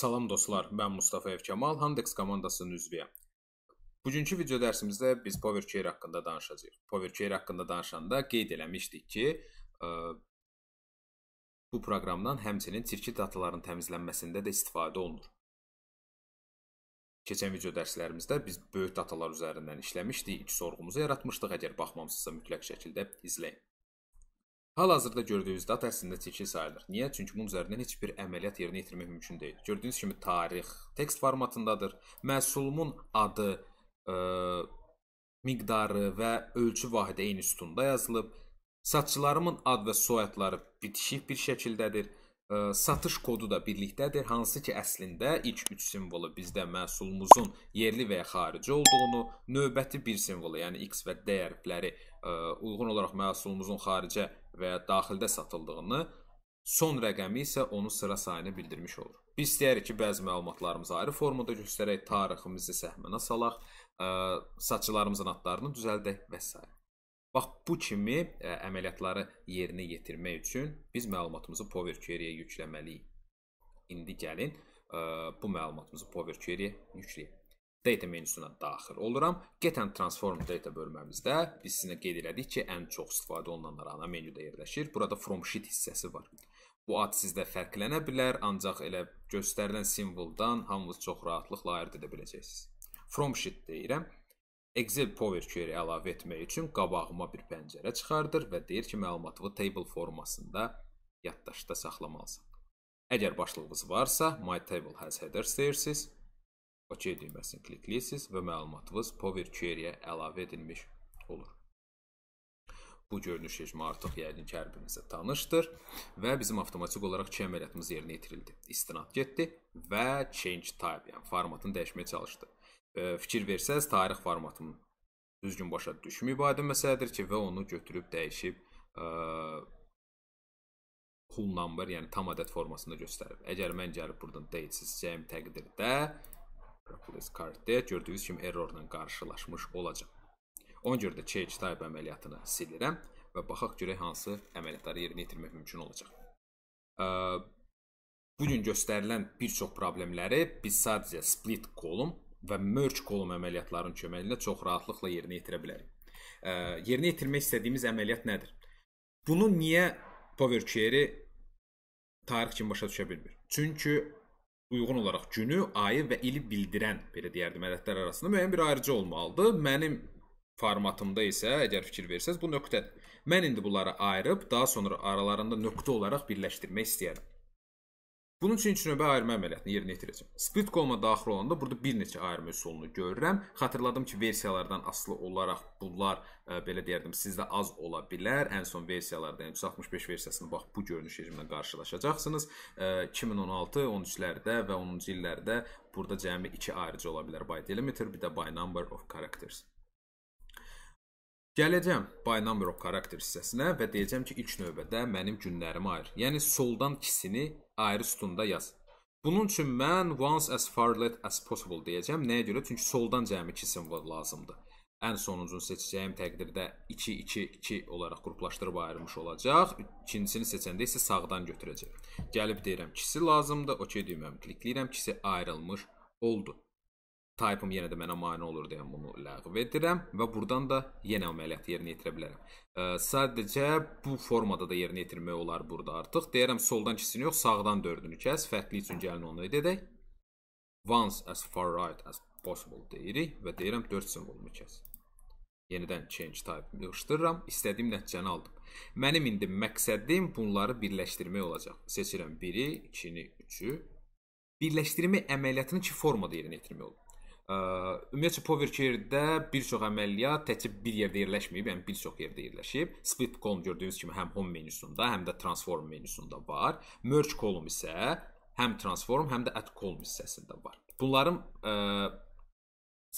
Salam dostlar, mən Mustafa Evkamal, Handex komandasının üzvüyəm. Bugünkü video dərsimizdə biz PowerQuery haqqında danışacağıq. PowerQuery haqqında danışanda qeyd eləmişdik ki, ə, e, bu proqramdan həmçinin çirkli dataların təmizlənməsində də istifadə olunur. Keçən video dərslərimizdə biz böyük datalar üzərindən işləmişdik, iki sorğumuzu yaratmışdıq. Əgər baxmamısınızsa mütləq şəkildə izləyin. Hal-hazırda gördüyünüz data əslində çəki sayılır. Niyə? Çünki bunun üzərindən heç bir əməliyyat yerinə yetirmək mümkün deyil. Gördüyünüz kimi tarix tekst formatındadır. Məhsulumun adı, ə, e, miqdarı və ölçü vahidi eyni sütunda yazılıb. Satçılarımın ad və soyadları bitişik bir şəkildədir. Ə, e, satış kodu da birlikdədir, hansı ki əslində ilk 3 simvolu bizdə məhsulumuzun yerli və ya xarici olduğunu, növbəti bir simvolu, yəni x və d hərfləri ə, e, uyğun olaraq məhsulumuzun xaricə və ya daxildə satıldığını, son rəqəmi isə onun sıra sayını bildirmiş olur. Biz istəyirik ki, bəzi məlumatlarımızı ayrı formada göstərək, tariximizi səhmənə salaq, ə, saçılarımızın adlarını düzəldək və s. Bax bu kimi ə, əməliyyatları yerinə yetirmək üçün biz məlumatımızı Power Query-yə yükləməliyik. İndi gəlin ə, bu məlumatımızı Power Query-yə yükləyək. Data menüsünə daxil oluram. Get and Transform data bölməmizdə biz sizə qeyd elədik ki, ən çox istifadə olunanlar ana menyuda yerləşir. Burada From Sheet hissəsi var. Bu ad sizdə fərqlənə bilər, ancaq elə göstərilən simvoldan hamınız çox rahatlıqla ayırd edə biləcəksiniz. From Sheet deyirəm. Excel Power Query əlavə etmək üçün qabağıma bir pəncərə çıxardır və deyir ki, məlumatını table formasında yaddaşda saxlamalısınız. Əgər başlığınız varsa, My Table has headers deyirsiniz. OK düyməsini klikləyirsiniz və məlumatınız Power Query-yə əlavə edilmiş olur. Bu görünüş rejimi artıq yəqin ki, hər birimizə tanışdır və bizim avtomatik olaraq iki əməliyyatımız yerinə yetirildi. İstinad getdi və change type, yəni formatını dəyişməyə çalışdı. E, fikir versəz, tarix formatının düzgün başa düşməyib aydın məsələdir ki, və onu götürüb dəyişib ə, whole number, yəni tam ədəd formasında göstərib. Əgər mən gəlib buradan date seçsəm təqdirdə Propolis Card-də gördüyünüz kimi errorla qarşılaşmış olacaq. Ona görə də change type əməliyyatını silirəm və baxaq görək hansı əməliyyatları yerinə yetirmək mümkün olacaq. Bu gün göstərilən bir çox problemləri biz sadəcə split kolum və merge kolum əməliyyatlarının köməyi ilə çox rahatlıqla yerinə yetirə bilərik. Yerinə yetirmək istədiyimiz əməliyyat nədir? Bunu niyə Power Query tarix kimi başa düşə bilmir? Çünki uyğun olaraq günü, ayı və ili bildirən, belə deyərdim, ədədlər arasında müəyyən bir ayrıcı olmalıdır. Mənim formatımda isə, əgər fikir versəz, bu nöqtədir. Mən indi bunları ayırıb daha sonra aralarında nöqtə olaraq birləşdirmək istəyirəm. Bunun üçün üç növbə ayırma əməliyyatını yerinə yetirəcəm. Split qoluma daxil olanda burada bir neçə ayırma üsulunu görürəm. Xatırladım ki, versiyalardan asılı olaraq bunlar ə, e, belə deyərdim, sizdə az ola bilər. Ən son versiyalarda, yəni 365 versiyasını bax bu görünüş rejimlə qarşılaşacaqsınız. Ə, 2016, 13-lərdə və 10-cu illərdə burada cəmi 2 ayrıcı ola bilər by delimiter, bir də by number of characters. Gələcəm by number of character hissəsinə və deyəcəm ki, ilk növbədə mənim günlərimi ayır. Yəni soldan ikisini ayrı sütunda yaz. Bunun üçün mən once as far let as possible deyəcəm. Nəyə görə? Çünki soldan cəmi 2 simvol lazımdır. Ən sonuncunu seçəcəyim təqdirdə 2 2 2 olaraq qruplaşdırıb ayırmış olacaq. İkincisini seçəndə isə sağdan götürəcək. Gəlib deyirəm, kisi lazımdır. OK düyməm klikləyirəm, kisi ayrılmış oldu. Type-ım yenə də mənə mane olur deyəm bunu ləğv edirəm və buradan da yenə əməliyyatı yerinə yetirə bilərəm. Ə, sadəcə bu formada da yerinə yetirmək olar burada artıq. Deyirəm soldan ikisini yox, sağdan dördünü kəs. Fərqli üçün gəlin onu edək. Once as far right as possible deyirik və deyirəm 4 simvolunu kəs. Yenidən change type yığışdırıram, istədiyim nəticəni aldım. Mənim indi məqsədim bunları birləşdirmək olacaq. Seçirəm 1-i, 2-ni, 3-ü. Birləşdirmə əməliyyatını ki formada yerinə yetirmək olur. Ümumiyyətcə Powercare-də bir çox əməliyyat təkcə bir yerdə yerləşməyib, yəni bir çox yerdə yerləşib. Split column gördüyünüz kimi həm home menyusunda, həm də transform menyusunda var. Merge column isə həm transform, həm də add column hissəsində var. Bunların ə,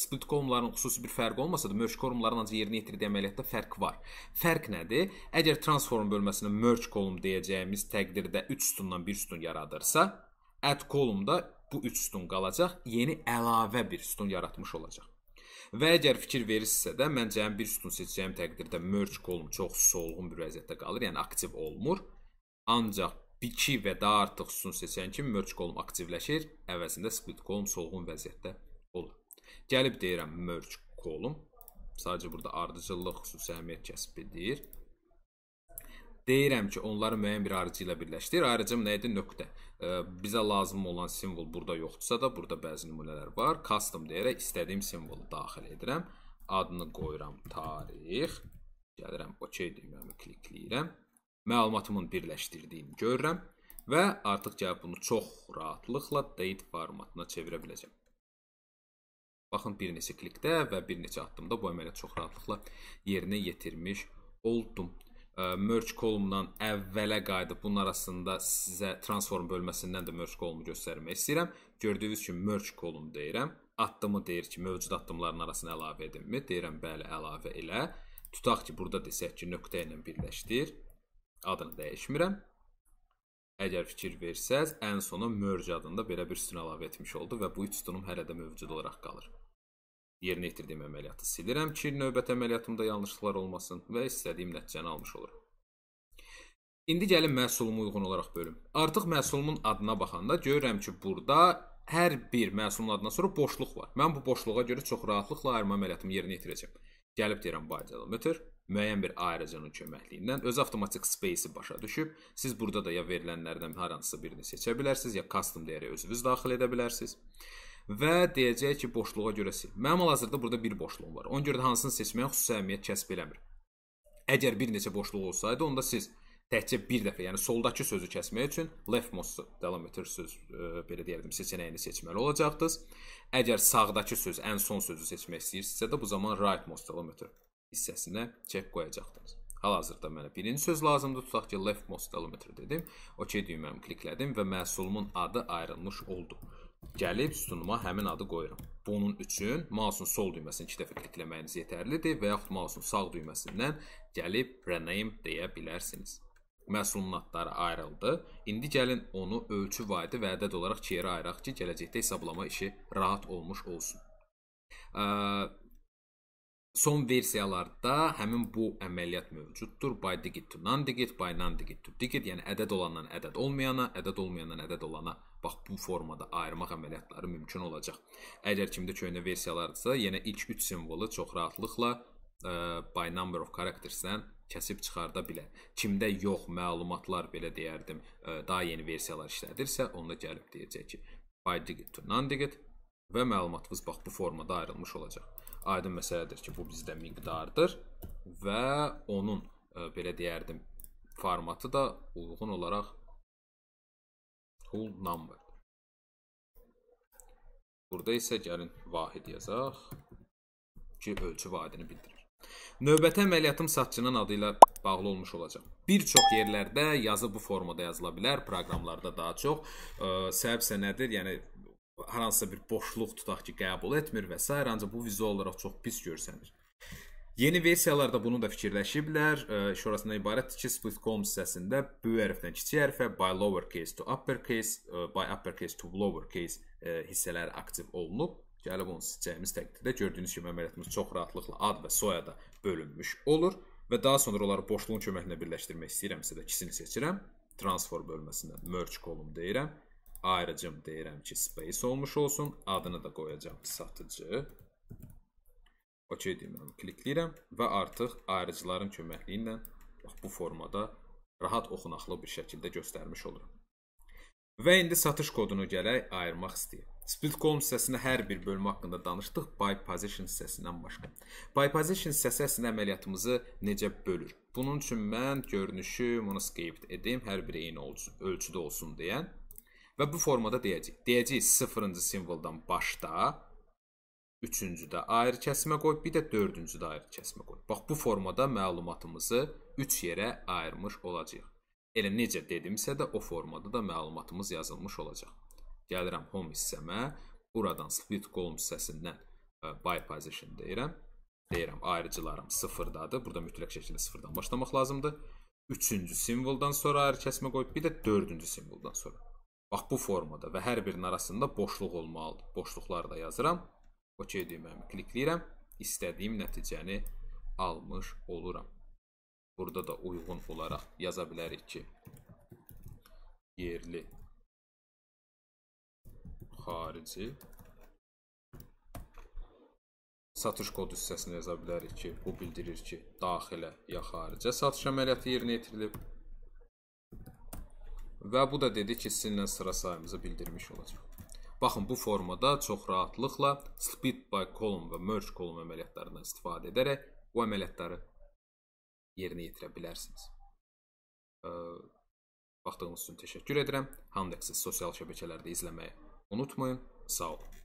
split columnların xüsusi bir fərqi olmasa da merge columnların ancaq yerinə yetirdiyi əməliyyatda fərq var. Fərq nədir? Əgər transform bölməsinə merge column deyəcəyimiz təqdirdə 3 sütundan 1 sütun yaradırsa, add column-da bu 3 sütun qalacaq, yeni əlavə bir sütun yaratmış olacaq. Və əgər fikir verirsinizsə də, mən cəmi bir sütun seçəcəyim təqdirdə merge kolum çox solğun bir vəziyyətdə qalır, yəni aktiv olmur. Ancaq 2 və daha artıq sütun seçən kimi merge kolum aktivləşir, əvəzində split kolum solğun vəziyyətdə olur. Gəlib deyirəm merge kolum. Sadəcə burada ardıcıllıq xüsusi əhəmiyyət kəsb edir. Deyirəm ki, onları müəyyən bir arıcı ilə birləşdir. Ayrıcım nə idi? Nöqtə. Bizə lazım olan simvol burada yoxdursa da, burada bəzi nümunələr var. Custom deyərək istədiyim simvolu daxil edirəm. Adını qoyuram tarix. Gəlirəm OK deyirəm, yəni klikləyirəm. Məlumatımın birləşdirdiyini görürəm və artıq gəlib bunu çox rahatlıqla date formatına çevirə biləcəm. Baxın bir neçə klikdə və bir neçə addımda bu əməliyyatı çox rahatlıqla yerinə yetirmiş oldum merge kolumdan əvvələ qayıdıb bunun arasında sizə transform bölməsindən də merge kolumu göstərmək istəyirəm. Gördüyünüz kimi merge kolum deyirəm. Addımı deyir ki, mövcud addımların arasına əlavə edinmi? Deyirəm bəli, əlavə elə. Tutaq ki, burada desək ki, nöqtə ilə birləşdir. Adını dəyişmirəm. Əgər fikir versəz, ən sona merge adında belə bir sütun əlavə etmiş oldu və bu üç sütunum hələ də mövcud olaraq qalır yerinə yetirdiyim əməliyyatı silirəm ki, növbəti əməliyyatımda yanlışlıqlar olmasın və istədiyim nəticəni almış oluram. İndi gəlin məhsulumu uyğun olaraq bölüm. Artıq məhsulumun adına baxanda görürəm ki, burada hər bir məhsulun adından sonra boşluq var. Mən bu boşluğa görə çox rahatlıqla ayırma əməliyyatımı yerinə yetirəcəm. Gəlib deyirəm buydilometer müəyyən bir ayırıcının köməkliyindən öz avtomatik space-i başa düşüb, siz burada da ya verilənlərdən hər hansısa birini seçə bilərsiniz, ya custom dəyəri özünüz daxil edə bilərsiniz və deyəcək ki, boşluğa görəsi. Mənim hal-hazırda burada bir boşluğum var. Ona görə də hansını seçməyə xüsusi əhəmiyyət kəsb eləmir. Əgər bir neçə boşluq olsaydı, onda siz təkcə bir dəfə, yəni soldakı sözü kəsmək üçün left most diameter söz e, belə deyərdim seçənəyini seçməli olacaqdınız. Əgər sağdakı söz ən son sözü seçmək istəyirsinizsə də bu zaman right most diameter hissəsinə çək qoyacaqdınız. Hal-hazırda mənə birinci söz lazımdır. Tutaq ki, left most diameter dedim. OK düyməni kliklədim və məhsulumun adı ayrılmış oldu. Gəlib sütunuma həmin adı qoyuram. Bunun üçün mausun sol düyməsini 2 dəfə klikləməyiniz yetərlidir və yaxud mausun sağ düyməsindən gəlib rename deyə bilərsiniz. Məhsulun adları ayrıldı. İndi gəlin onu ölçü vahidi və ədəd olaraq 2 yerə ayıraq ki, gələcəkdə hesablama işi rahat olmuş olsun. Ə, Son versiyalarda həmin bu əməliyyat mövcuddur. By digit to non-digit, by non-digit to digit, yəni ədəd olandan ədəd olmayana, ədəd olmayandan ədəd olana bax bu formada ayırmaq əməliyyatları mümkün olacaq. Əgər kimdə köhnə versiyalardırsa, yenə ilk 3 simvolu çox rahatlıqla ə, e, by number of characters-dən kəsib çıxarda bilər. Kimdə yox məlumatlar belə deyərdim, ə, e, daha yeni versiyalar işlədirsə, onda gəlib deyəcək ki, by digit to non digit və məlumatınız bax bu formada ayrılmış olacaq aydın məsələdir ki, bu bizdə miqdardır və onun ə, e, belə deyərdim formatı da uyğun olaraq full number. Burada isə gəlin vahid yazaq ki, ölçü vahidini bildirir. Növbəti əməliyyatım satçının adı ilə bağlı olmuş olacaq. Bir çox yerlərdə yazı bu formada yazıla bilər, proqramlarda daha çox. E, Səbəbsə nədir? Yəni hər hansısa bir boşluq tutaq ki, qəbul etmir və s. ancaq bu vizual olaraq çox pis görsənir. Yeni versiyalarda bunu da fikirləşiblər. Şurasından ibarətdir ki, split.com hissəsində böyük hərfdən kiçik hərfə, by lowercase to uppercase, by uppercase to lowercase hissələr aktiv olunub. Gəlib onu seçəcəyimiz təqdirdə gördüyünüz kimi əməliyyatımız çox rahatlıqla ad və soyada bölünmüş olur və daha sonra onları boşluğun köməklə birləşdirmək istəyirəmsə də ikisini seçirəm. Transform bölməsində merge column deyirəm Ayrıca deyirəm ki, space olmuş olsun. Adını da qoyacam satıcı. OK deyirəm, yəni klikləyirəm və artıq ayrıcıların köməkliyi ilə bax, bu formada rahat oxunaqlı bir şəkildə göstərmiş olurum. Və indi satış kodunu gələk ayırmaq istəyir. Split.com hissəsinə hər bir bölmə haqqında danışdıq, buy position hissəsindən başqa. Buy position hissəsi əslində əməliyyatımızı necə bölür? Bunun üçün mən görünüşü monoscape edim, hər biri eyni olsun, ölçüdə olsun deyən. Və bu formada deyəcəyik. Deyəcəyik 0-cı simvoldan başda, 3-cüdə ayrı kəsmə qoy, bir də 4-cüdə ayrı kəsmə qoy. Bax bu formada məlumatımızı 3 yerə ayırmış olacağıq. Elə necə dedimsə də o formada da məlumatımız yazılmış olacaq. Gəlirəm home hissəmə, buradan split column hissəsindən e, by position deyirəm. Deyirəm ayrıcılarım 0-dadır. Burada mütləq şəkildə 0-dan başlamaq lazımdır. 3-cü simvoldan sonra ayrı kəsmə qoyub bir də 4-cü simvoldan sonra. Bax bu formada və hər birinin arasında boşluq olmalıdır. Boşluqları da yazıram. OK düyməni klikləyirəm. İstədiyim nəticəni almış oluram. Burada da uyğun olaraq yaza bilərik ki, yerli xarici satış kod hissəsinə yaza bilərik ki, bu bildirir ki, daxilə ya xaricə satış əməliyyatı yerinə yetirilib. Və bu da dedi ki, sizinlə sıra sayımızı bildirmiş olacaq. Baxın, bu formada çox rahatlıqla split by column və merge column əməliyyatlarından istifadə edərək bu əməliyyatları yerinə yetirə bilərsiniz. Baxdığınız üçün təşəkkür edirəm. Handex'i sosial şəbəkələrdə izləməyi unutmayın. Sağ olun.